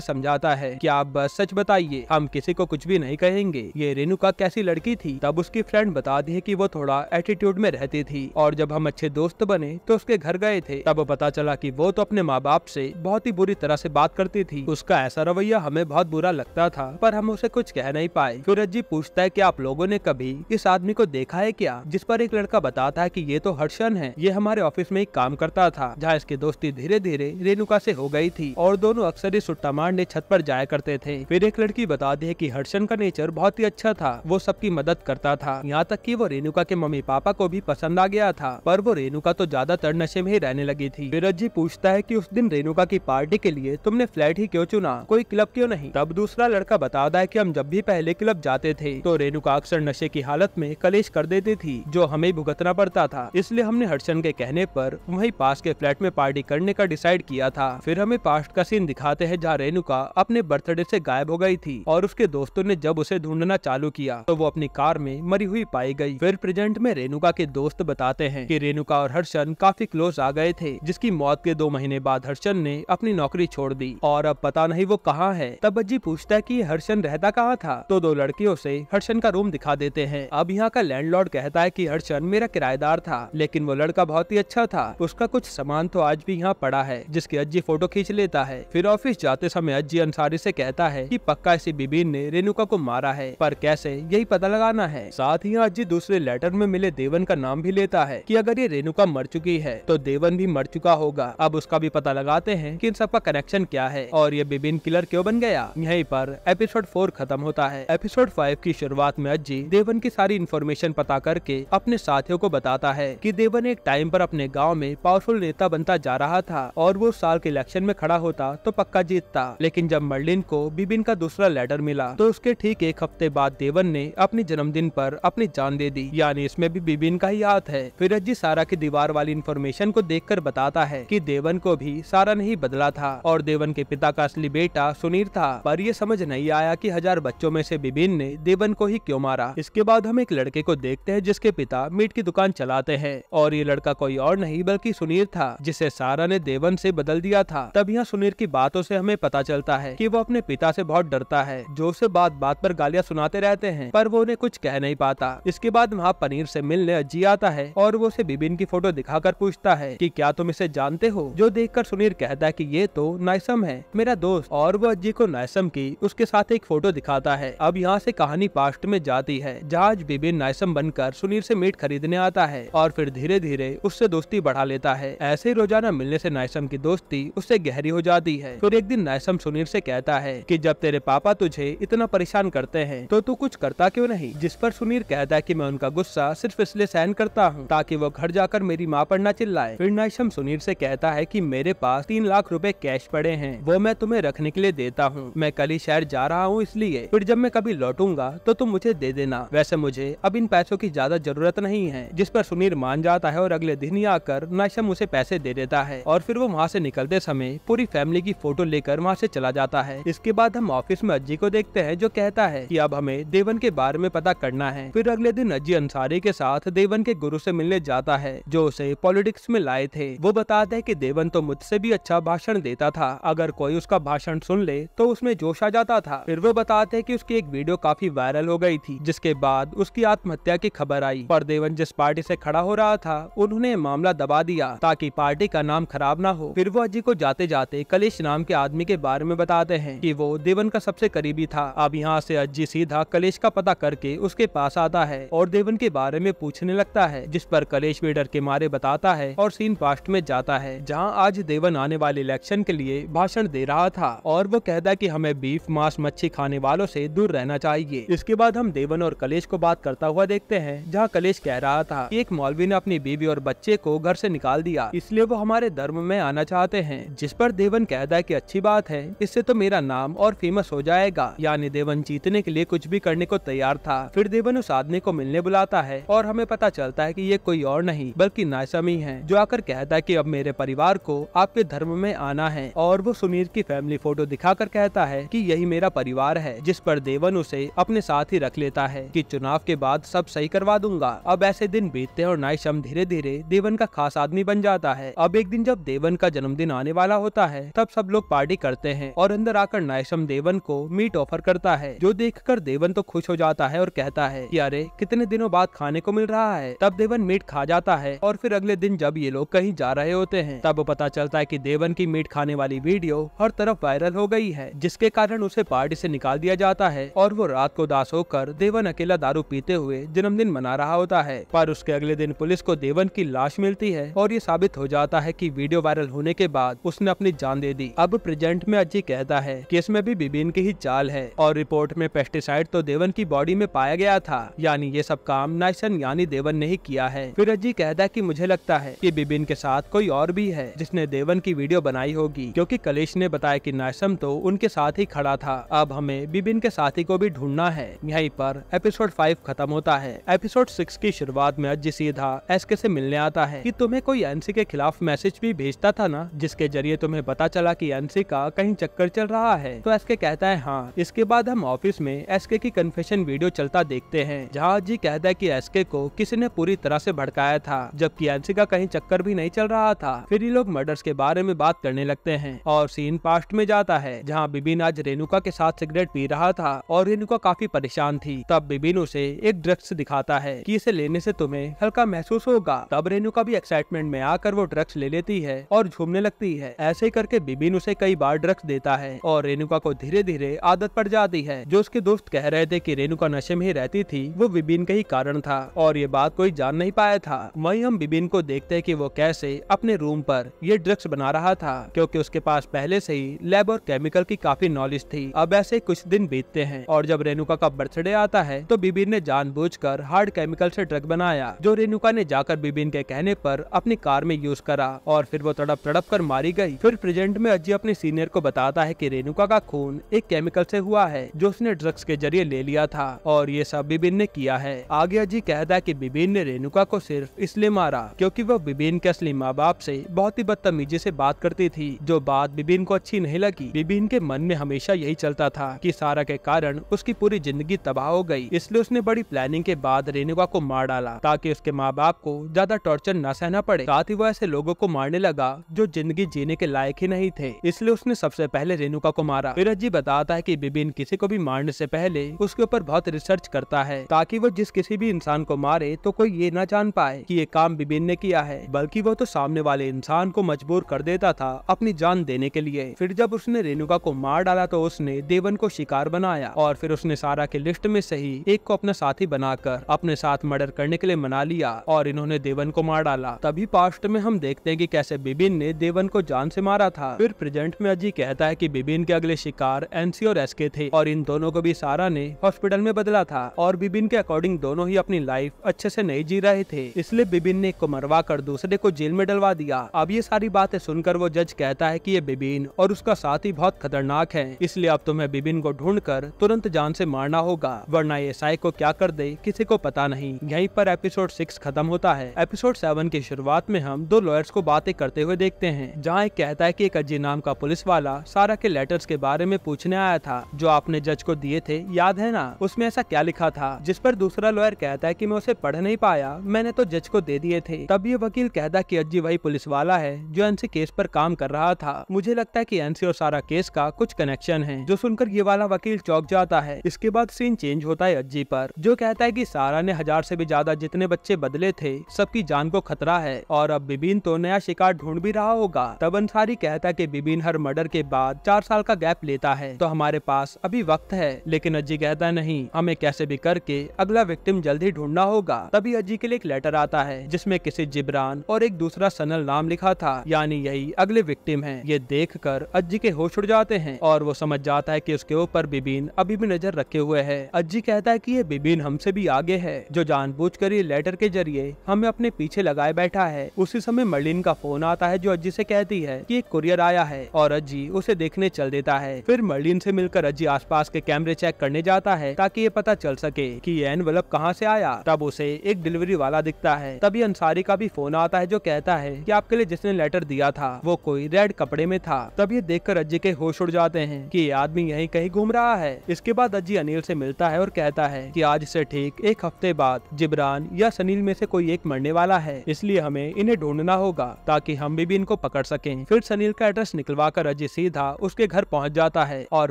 समझाता है कि आप बस सच बताइए हम किसी को कुछ भी नहीं कहेंगे ये रेणुका कैसी लड़की थी तब उसकी फ्रेंड बताती है कि वो थोड़ा एटीट्यूड में रहती थी और जब हम अच्छे दोस्त बने तो उसके घर गए थे तब पता चला की वो तो अपने माँ बाप से बहुत ही बुरी तरह से बात करती थी उसका ऐसा रवैया हमें बहुत बुरा लगता था पर हम उसे कुछ कह नहीं पाए फिर अज्जी पूछता है की आप लोगों ने कभी इस आदमी को देखा है क्या जिस पर एक लड़का बताता है की ये तो हर्षन है ये हमारे ऑफिस में एक काम करता था जहाँ इसकी दोस्ती धीरे धीरे रेणुका से हो गई थी और दोनों अक्सर ही सुट्टा मारने छत पर जाया करते थे फिर एक लड़की बताती है कि हर्षन का नेचर बहुत ही अच्छा था वो सबकी मदद करता था यहाँ तक कि वो रेणुका के मम्मी पापा को भी पसंद आ गया था पर वो रेणुका तो ज्यादातर नशे में ही रहने लगी थी विरज जी पूछता है की उस दिन रेणुका की पार्टी के लिए तुमने फ्लैट ही क्यों चुना कोई क्लब क्यों नहीं तब दूसरा लड़का बताता है की हम जब भी पहले क्लब जाते थे तो रेणुका अक्सर नशे की हालत में कलेश कर देती थी जो हमें भुगतना पड़ता था इसलिए हमने हर्षन के कहने पर वही पास के फ्लैट में पार्टी करने का डिसाइड किया था फिर हमें पास्ट का सीन दिखाते हैं जहाँ रेणुका अपने बर्थडे से गायब हो गई थी और उसके दोस्तों ने जब उसे ढूंढना चालू किया तो वो अपनी कार में मरी हुई पाई गई फिर प्रेजेंट में रेणुका के दोस्त बताते हैं कि रेणुका और हर्षन काफी क्लोज आ गए थे जिसकी मौत के दो महीने बाद हर्षन ने अपनी नौकरी छोड़ दी और अब पता नहीं वो कहाँ है तब अज्जी पूछता है की हर्षन रहता कहाँ था तो दो लड़कियों से हर्षन का रूम दिखा देते हैं अब यहाँ का लैंडलॉर्ड कहता है की हर्षन मेरा किराएदार था लेकिन वो लड़का बहुत ही अच्छा था उसका कुछ सामान तो आज भी यहाँ पड़ा है जिसकी अज्जी फोटो खींच लेता है फिर ऑफिस जाते समय अज्जी अंसारी से कहता है कि पक्का इसी बिबिन ने रेणुका को मारा है पर कैसे यही पता लगाना है साथ ही अज्जी दूसरे लेटर में मिले देवन का नाम भी लेता है की अगर ये रेणुका मर चुकी है तो देवन भी मर चुका होगा अब उसका भी पता लगाते हैं की इन सबका कनेक्शन क्या है और ये बिबिन किलर क्यों बन गया यही पर एपिसोड फोर खत्म होता है एपिसोड फाइव की शुरुआत में अज्जी देवन की सारी इन्फॉर्मेशन पता करके अपने साथियों को बताता है कि देवन एक टाइम पर अपने गांव में पावरफुल नेता बनता जा रहा था और वो साल के इलेक्शन में खड़ा होता तो पक्का जीतता लेकिन जब मर्लिन को बिबिन का दूसरा लेटर मिला तो उसके ठीक एक हफ्ते बाद देवन ने अपने जन्मदिन पर अपनी जान दे दी यानी इसमें भी बिबिन का ही हाथ है फिरज जी सारा की दीवार वाली इन्फॉर्मेशन को देख बताता है की देवन को भी सारा नहीं बदला था और देवन के पिता का असली बेटा सुनीर था पर यह समझ नहीं आया की हजार बच्चों में ऐसी बिबिन ने देवन को ही क्यों मारा इसके बाद हम एक लड़के को देखते हैं जिसके पिता मीट की दुकान चलाते हैं और ये लड़का कोई और नहीं बल्कि सुनीर था था जिसे सारा ने देवन से बदल दिया था तब यहाँ सुनीर की बातों से हमें पता चलता है कि वो अपने पिता से बहुत डरता है जो उसे बात बात पर गालियाँ सुनाते रहते हैं पर वो उन्हें कुछ कह नहीं पाता इसके बाद वहाँ पनीर से मिलने अज्जी आता है और वो उसे बिबिन की फोटो दिखाकर पूछता है की क्या तुम इसे जानते हो जो देख सुनीर कहता है की ये तो नाइसम है मेरा दोस्त और वो अज्जी को नाइसम की उसके साथ एक फोटो दिखाता है अब यहाँ ऐसी कहानी पास्ट में जाती है जहाज बिबिन नाइसम बनकर सुनीर ऐसी मीट खरीदने आता है और फिर धीरे धीरे उससे दोस्ती बढ़ा लेता है ऐसे ही रोजाना मिलने से नाइसम की दोस्ती उससे गहरी हो जाती है फिर एक दिन नाइसम सुनील से कहता है कि जब तेरे पापा तुझे इतना परेशान करते हैं तो तू कुछ करता क्यों नहीं जिस पर सुनील कहता है कि मैं उनका गुस्सा सिर्फ इसलिए सहन करता हूँ ताकि वो घर जाकर मेरी माँ पर न चिल्लाए फिर नाइसम सुनील से कहता है की मेरे पास तीन लाख रूपए कैश पड़े हैं वो मैं तुम्हें रखने के लिए देता हूँ मैं कल ही शहर जा रहा हूँ इसलिए फिर जब मैं कभी लौटूंगा तो तुम मुझे दे देना वैसे मुझे अब इन पैसों की ज्यादा जरूरत नहीं है जिस पर सुनील मान जाता है और अगले दिन ही आकर नाइसम उसे पैसे पैसे दे देता है और फिर वो वहाँ से निकलते समय पूरी फैमिली की फोटो लेकर वहाँ से चला जाता है इसके बाद हम ऑफिस में अज्जी को देखते हैं जो कहता है की अब हमें देवन के बारे में पता करना है फिर अगले दिन अज्जी अंसारी के साथ देवन के गुरु से मिलने जाता है जो उसे पॉलिटिक्स में लाए थे वो बताते हैं कि देवन तो मुझसे भी अच्छा भाषण देता था अगर कोई उसका भाषण सुन ले तो उसमें जोश आ जाता था फिर वो बताते हैं कि उसकी एक वीडियो काफी वायरल हो गई थी जिसके बाद उसकी आत्महत्या की खबर आई पर देवन जिस पार्टी से खड़ा हो रहा था उन्होंने मामला दबा दिया ताकि पार्टी का नाम खराब ना हो फिर वो अजी को जाते जाते कलेश नाम के आदमी के बारे में बताते हैं कि वो देवन का सबसे करीबी था अब यहाँ से अज्जी सीधा कलेश का पता करके उसके पास आता है और देवन के बारे में पूछने लगता है जिस पर कलेश भी डर के मारे बताता है और सीन पास्ट में जाता है जहाँ आज देवन आने वाले इलेक्शन के लिए भाषण दे रहा था और वो कहता है की हमें बीफ मांस मच्छी खाने वालों ऐसी दूर रहना चाहिए इसके बाद हम देवन और कलेश को बात करता हुआ देखते है जहाँ कलेश कह रहा था एक मौलवी ने अपनी बीवी और बच्चे को घर से निकाल दिया इसलिए वो हमारे धर्म में आना चाहते हैं जिस पर देवन कहता है की अच्छी बात है इससे तो मेरा नाम और फेमस हो जाएगा यानी देवन जीतने के लिए कुछ भी करने को तैयार था फिर देवन उस आदमी को मिलने बुलाता है और हमें पता चलता है की ये कोई और नहीं बल्कि नायसमी है जो आकर कहता है की अब मेरे परिवार को आपके धर्म में आना है और वो सुनीर की फैमिली फोटो दिखाकर कहता है की यही मेरा परिवार है जिस पर देवन उसे अपने साथ ही रख लेता है की चुनाव के बाद सब सही करवा दूंगा अब ऐसे दिन बीतते और नायसम धीरे धीरे देवन का खास आदमी बन जाता जाता है अब एक दिन जब देवन का जन्मदिन आने वाला होता है तब सब लोग पार्टी करते हैं और अंदर आकर नायसम देवन को मीट ऑफर करता है जो देख देवन तो खुश हो जाता है और कहता है की अरे कितने दिनों बाद खाने को मिल रहा है तब देवन मीट खा जाता है और फिर अगले दिन जब ये लोग कहीं जा रहे होते हैं तब पता चलता है की देवन की मीट खाने वाली वीडियो हर तरफ वायरल हो गई है जिसके कारण उसे पार्टी से निकाल दिया जाता है और वो रात को दास होकर देवन अकेला दारू पीते हुए जन्मदिन मना रहा होता है पर उसके अगले दिन पुलिस को देवन की लाश मिलती है और ये साबित साबित हो जाता है कि वीडियो वायरल होने के बाद उसने अपनी जान दे दी अब प्रेजेंट में अजय कहता है कि इसमें भी बिबिन की ही चाल है और रिपोर्ट में पेस्टिसाइड तो देवन की बॉडी में पाया गया था यानी ये सब काम नाइसन यानी देवन ने ही किया है फिर अजय कहता है की मुझे लगता है की बिबिन के साथ कोई और भी है जिसने देवन की वीडियो बनाई होगी क्यूँकी कलेश ने बताया की नाइसम तो उनके साथ ही खड़ा था अब हमें बिबिन के साथी को भी ढूंढना है यही पर एपिसोड फाइव खत्म होता है एपिसोड सिक्स की शुरुआत में अजय सीधा एसके के से मिलने आता है कि तुम्हें कोई एनसी के खिलाफ मैसेज भी भेजता था ना जिसके जरिए तुम्हें पता चला कि का कहीं चक्कर चल रहा है तो एसके कहता है हाँ इसके बाद हम ऑफिस में एसके की कन्फेशन वीडियो चलता देखते हैं जहाँ जी कहता है की एस को किसी ने पूरी तरह से भड़काया था जबकि का कहीं चक्कर भी नहीं चल रहा था फिर ये लोग मर्डर्स के बारे में बात करने लगते हैं और सीन पास्ट में जाता है जहाँ बिबिन आज रेणुका के साथ सिगरेट पी रहा था और रेणुका काफी परेशान थी तब बिबिन उसे एक ड्रग्स दिखाता है की इसे लेने से तुम्हें हल्का महसूस होगा तब रेणुका भी एक्साइटमेंट में आकर वो ड्रग्स ले लेती है और झूमने लगती है ऐसे करके बिबिन उसे कई बार ड्रग्स देता है और रेणुका को धीरे धीरे आदत पड़ जाती है जो उसके दोस्त कह रहे थे की रेणुका नशे में ही रहती थी वो बिबिन का ही कारण था और ये बात कोई जान नहीं पाया था वही हम बिबिन को देखते है की वो कैसे अपने रूम पर ये ड्रग्स बना रहा था क्योंकि उसके पास पहले से ही लैब और केमिकल की काफी नॉलेज थी अब ऐसे कुछ दिन बीतते हैं और जब रेणुका का बर्थडे आता है तो बिबिन ने जानबूझकर हार्ड केमिकल से ड्रग बनाया जो रेणुका ने जाकर बिबिन के कहने पर अपनी कार में यूज करा और फिर वो तड़प तड़प कर मारी गई फिर प्रेजेंट में अजय अपने सीनियर को बताता है कि रेणुका का खून एक केमिकल से हुआ है जो उसने ड्रग्स के जरिए ले लिया था और ये सब बिबिन ने किया है आगे अजय कहता है की बिबिन ने रेणुका को सिर्फ इसलिए मारा क्यूँकी वो बिबिन के असली माँ बाप ऐसी बहुत ही बदतमीजी ऐसी बात करती थी जो बात बिबिन को अच्छी नहीं लगी बिबिन के मन में हमेशा यही चलता था की सारा के कारण उसकी पूरी जिंदगी तबाह हो गयी इसलिए उसने बड़ी प्लानिंग के बाद रेणुका को मार डाला ताकि उसके माँ बाप को ज्यादा टॉर्चर न सहना पड़े साथ ही वह ऐसे लोगों को मारने लगा जो जिंदगी जीने के लायक ही नहीं थे इसलिए उसने सबसे पहले रेणुका को मारा फिर जी बताता है की बिबिन किसी को भी मारने से पहले उसके ऊपर बहुत रिसर्च करता है ताकि वो जिस किसी भी इंसान को मारे तो कोई ये ना जान पाए की ये काम बिबिन ने किया है बल्कि वो तो सामने वाले इंसान को मजबूर कर देता था अपनी जान देने के लिए फिर जब उसने रेणुका को मार डाला तो उसने देवन को शिकार बनाया और फिर उसने सारा के लिस्ट में से ही एक को अपना साथी बनाकर अपने साथ मर्डर करने के लिए मना लिया और इन्होंने देवन को मार डाला तभी पास्ट में हम देखते हैं कि कैसे बिबिन ने देवन को जान से मारा था फिर प्रेजेंट में अजी कहता है कि बिबिन के अगले शिकार एनसी और एसके थे और इन दोनों को भी सारा ने हॉस्पिटल में बदला था और बिबिन के अकॉर्डिंग दोनों ही अपनी लाइफ अच्छे से नहीं जी रहे थे इसलिए बिबिन ने एक को मरवा कर दूसरे को जेल में डलवा दिया अब ये सारी बातें सुनकर वो जज कहता है की ये बिबिन और उसका साथी बहुत खतरनाक है इसलिए अब तुम्हें बिबिन को ढूंढ कर तुरंत जान ऐसी मारना होगा वरना ये साई को क्या कर दे किसी को पता नहीं यही आरोप एपिसोड सिक्स खत्म होता है एपिसोड सेवन की शुरुआत में हम दो लॉयर्स को बातें करते हुए देखते हैं जहाँ एक कहता है कि एक अजय नाम का पुलिस वाला सारा के लेटर्स के बारे में पूछने आया था जो आपने जज को दिए थे याद है ना उसमें ऐसा क्या लिखा था जिस पर दूसरा लॉयर कहता है की मैं उसे पढ़ नहीं पाया मैंने तो जज को दे दिए थे तब ये वकील कहता की अज्जी वही पुलिस वाला है जो एनसी केस पर काम कर रहा था मुझे लगता है की एनसी और सारा केस का कुछ कनेक्शन है जो सुनकर ये वाला वकील चौक जाता है इसके बाद सीन चेंज होता है अज्जी पर जो कहता है की सारा ने हजार से भी ज्यादा जितने बच्चे बदले थे सबकी जान को खतरा है और अब बिबिन तो नया शिकार ढूंढ भी रहा होगा तब अंसारी कहता है की बिबिन हर मर्डर के बाद चार साल का गैप लेता है तो हमारे पास अभी वक्त है लेकिन अज्जी कहता नहीं हमें कैसे भी करके अगला विक्टिम जल्दी ढूंढना होगा तभी अज्जी के लिए एक लेटर आता है जिसमे किसी जिब्रान और एक दूसरा सनल नाम लिखा था यानी यही अगले विक्टिम है ये देख कर अज्जी के होश उड़ जाते हैं और वो समझ जाता है की उसके ऊपर बिबिन अभी भी नजर रखे हुए है अज्जी कहता है की ये बिबिन हमसे भी आगे है जो जान कर ये लेटर के जरिए हमें अपने पीछे लगाए बैठा है उसी इस समय मर्लिन का फोन आता है जो अज्जी से कहती है कि एक कुरियर आया है और अज्जी उसे देखने चल देता है फिर मर्लिन से मिलकर अज्जी आसपास के कैमरे चेक करने जाता है ताकि ये पता चल सके कि ये एनवलप कहाँ से आया तब उसे एक डिलीवरी वाला दिखता है तभी अंसारी का भी फोन आता है जो कहता है की आपके लिए जिसने लेटर दिया था वो कोई रेड कपड़े में था तब ये देख कर अज्जी के होश उड़ जाते हैं की ये आदमी यही कहीं घूम रहा है इसके बाद अज्जी अनिल से मिलता है और कहता है की आज से ठीक एक हफ्ते बाद जिब्रान या सनील में से कोई एक मरने वाला है इसलिए हमें इन्हें ढूंढ ढूंढना होगा ताकि हम भी, भी इनको पकड़ सकें फिर सनील का एड्रेस निकलवा कर अजय सीधा उसके घर पहुंच जाता है और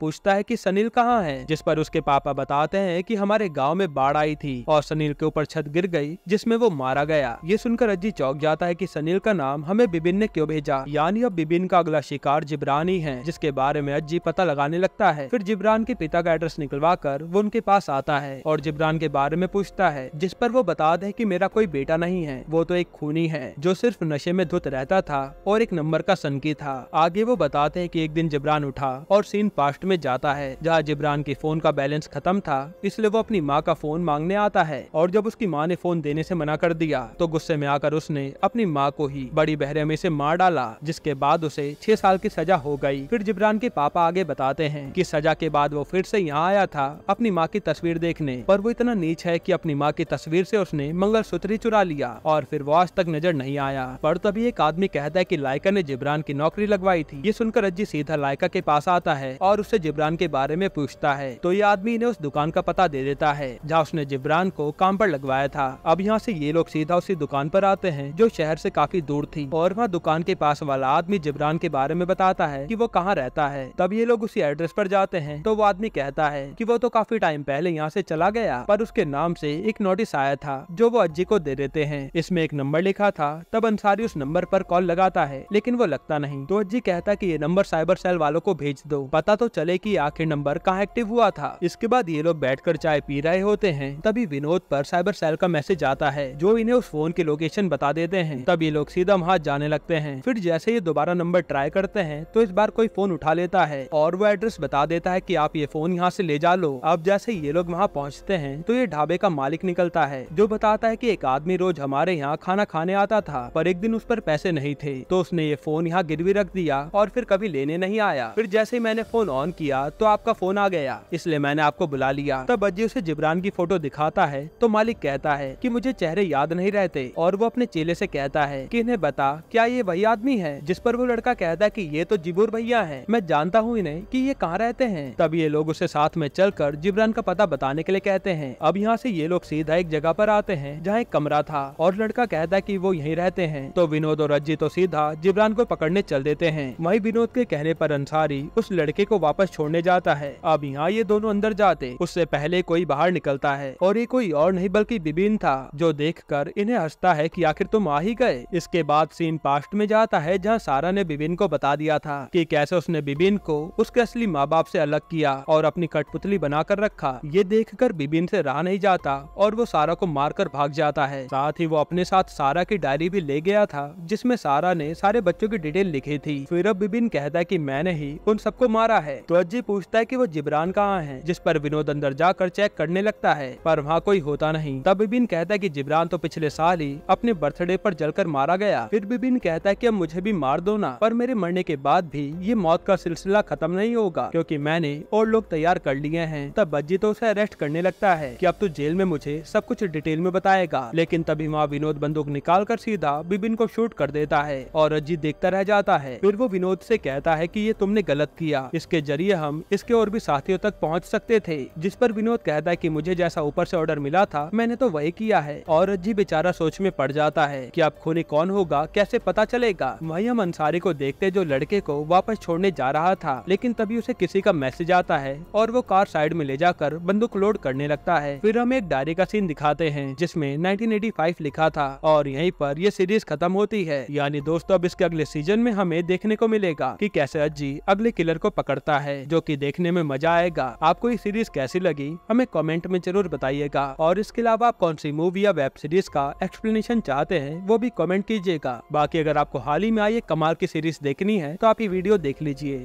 पूछता है कि सनील कहाँ है जिस पर उसके पापा बताते हैं कि हमारे गांव में बाढ़ आई थी और सनील के ऊपर छत गिर गई जिसमें वो मारा गया ये सुनकर अज्जी चौक जाता है की सनील का नाम हमें बिबिन ने क्यों भेजा यानी अब बिबिन का अगला शिकार जिब्रानी ही है जिसके बारे में अज्जी पता लगाने लगता है फिर जिब्रान के पिता का एड्रेस निकलवा कर वो उनके पास आता है और जिब्रान के बारे में पूछता है जिस पर वो बता दे की मेरा कोई बेटा नहीं है वो तो एक खूनी है जो सिर्फ नशे में धुत रहता था और एक नंबर का सनकी था आगे वो बताते हैं कि एक दिन जिब्रान उठा और सीन पास्ट में जाता है जहाँ जिब्रान के फोन का बैलेंस खत्म था इसलिए वो अपनी माँ का फोन मांगने आता है और जब उसकी माँ ने फोन देने से मना कर दिया तो गुस्से में आकर उसने अपनी माँ को ही बड़ी बहरे में से मार डाला जिसके बाद उसे छह साल की सजा हो गई फिर जिब्रान के पापा आगे बताते हैं की सजा के बाद वो फिर से यहाँ आया था अपनी माँ की तस्वीर देखने पर वो इतना नीच है की अपनी माँ की तस्वीर से उसने मंगलसूत्री चुरा लिया और फिर वो आज तक नजर नहीं आया आया पर तभी एक आदमी कहता है कि लाइका ने जिब्रान की नौकरी लगवाई थी ये सुनकर अज्जी सीधा लाइका के पास आता है और उसे जिब्रान के बारे में पूछता है तो ये आदमी इन्हें उस दुकान का पता दे देता है जहाँ उसने जिब्रान को काम पर लगवाया था अब यहाँ से ये लोग सीधा उसी दुकान पर आते हैं जो शहर से काफी दूर थी और वहाँ दुकान के पास वाला आदमी जिब्रान के बारे में बताता है कि वो कहाँ रहता है तब ये लोग उसी एड्रेस पर जाते हैं तो वो आदमी कहता है कि वो तो काफी टाइम पहले यहाँ से चला गया पर उसके नाम से एक नोटिस आया था जो वो अज्जी को दे देते हैं इसमें एक नंबर लिखा था तब अब अंसारी उस नंबर पर कॉल लगाता है लेकिन वो लगता नहीं तो जी कहता कि ये नंबर साइबर सेल वालों को भेज दो पता तो चले कि आखिर नंबर कहाँ एक्टिव हुआ था इसके बाद ये लोग बैठकर चाय पी रहे होते हैं तभी विनोद पर साइबर सेल का मैसेज आता है जो इन्हें उस फोन की लोकेशन बता देते हैं तब ये लोग सीधा वहाँ जाने लगते हैं फिर जैसे ये दोबारा नंबर ट्राई करते हैं तो इस बार कोई फोन उठा लेता है और वो एड्रेस बता देता है की आप ये फोन यहाँ ऐसी ले जा लो अब जैसे ये लोग वहाँ पहुँचते हैं तो ये ढाबे का मालिक निकलता है जो बताता है की एक आदमी रोज हमारे यहाँ खाना खाने आता था पर एक दिन उस पर पैसे नहीं थे तो उसने ये फोन यहाँ गिरवी रख दिया और फिर कभी लेने नहीं आया फिर जैसे ही मैंने फोन ऑन किया तो आपका फोन आ गया इसलिए मैंने आपको बुला लिया तब अज्जी उसे जिबरान की फोटो दिखाता है तो मालिक कहता है की मुझे चेहरे याद नहीं रहते और वो अपने चेले ऐसी कहता है की इन्हें बता क्या ये वही आदमी है जिस पर वो लड़का कहता है की ये तो जिबूर भैया है मैं जानता हूँ इन्हें की ये कहाँ रहते हैं तब ये लोग उसे साथ में चलकर जिबरान का पता बताने के लिए कहते हैं अब यहाँ से ये लोग सीधा एक जगह पर आते हैं जहाँ एक कमरा था और लड़का कहता है कि वो यहीं रहते जाते हैं तो विनोद और अज्जी तो सीधा जिब्रान को पकड़ने चल देते हैं वही विनोद के कहने पर अंसारी उस लड़के को वापस छोड़ने जाता है अब यहाँ ये दोनों अंदर जाते उससे पहले कोई बाहर निकलता है और ये कोई और नहीं बल्कि बिबिन था जो देख कर इन्हें हंसता है की आखिर तुम आ ही गए इसके बाद सीन पास्ट में जाता है जहाँ सारा ने बिबिन को बता दिया था की कैसे उसने बिबिन को उसके असली माँ बाप ऐसी अलग किया और अपनी कठपुतली बनाकर रखा ये देख कर बिबिन से रहा नहीं जाता और वो सारा को मारकर भाग जाता है साथ ही वो अपने साथ सारा की डायरी भी ले ले गया था जिसमें सारा ने सारे बच्चों की डिटेल लिखी थी फिर अब बिबिन कहता है की मैंने ही उन सबको मारा है तो अज्जी पूछता है की वो जिबरान कहाँ है जिस पर विनोद अंदर जाकर चेक करने लगता है पर वहाँ कोई होता नहीं तब बिबिन कहता है की जिब्रान तो पिछले साल ही अपने बर्थडे पर जलकर मारा गया फिर बिबिन कहता है की अब मुझे भी मार दो ना पर मेरे मरने के बाद भी ये मौत का सिलसिला खत्म नहीं होगा क्योंकि मैंने और लोग तैयार कर लिए हैं तब अज्जी तो उसे अरेस्ट करने लगता है कि अब तो जेल में मुझे सब कुछ डिटेल में बताएगा लेकिन तभी वहाँ विनोद बंदूक निकाल कर सीधा बेटा बिबिन को शूट कर देता है और अजीत देखता रह जाता है फिर वो विनोद से कहता है कि ये तुमने गलत किया इसके जरिए हम इसके और भी साथियों तक पहुंच सकते थे जिस पर विनोद कहता है कि मुझे जैसा ऊपर से ऑर्डर मिला था मैंने तो वही किया है और अजी बेचारा सोच में पड़ जाता है की अब खूनी कौन होगा कैसे पता चलेगा वही हम अंसारी को देखते जो लड़के को वापस छोड़ने जा रहा था लेकिन तभी उसे किसी का मैसेज आता है और वो कार साइड में ले जाकर बंदूक लोड करने लगता है फिर हम एक डायरी का सीन दिखाते हैं जिसमें 1985 लिखा था और यहीं पर ये सीरीज खत्म होती है यानी दोस्तों अब इसके अगले सीजन में हमें देखने को मिलेगा कि कैसे अज्जी अगले किलर को पकड़ता है जो कि देखने में मजा आएगा आपको ये सीरीज कैसी लगी हमें कमेंट में जरूर बताइएगा और इसके अलावा आप कौन सी मूवी या वेब सीरीज का एक्सप्लेनेशन चाहते हैं वो भी कॉमेंट कीजिएगा बाकी अगर आपको हाल ही में आई कमाल की सीरीज देखनी है तो आप ये वीडियो देख लीजिए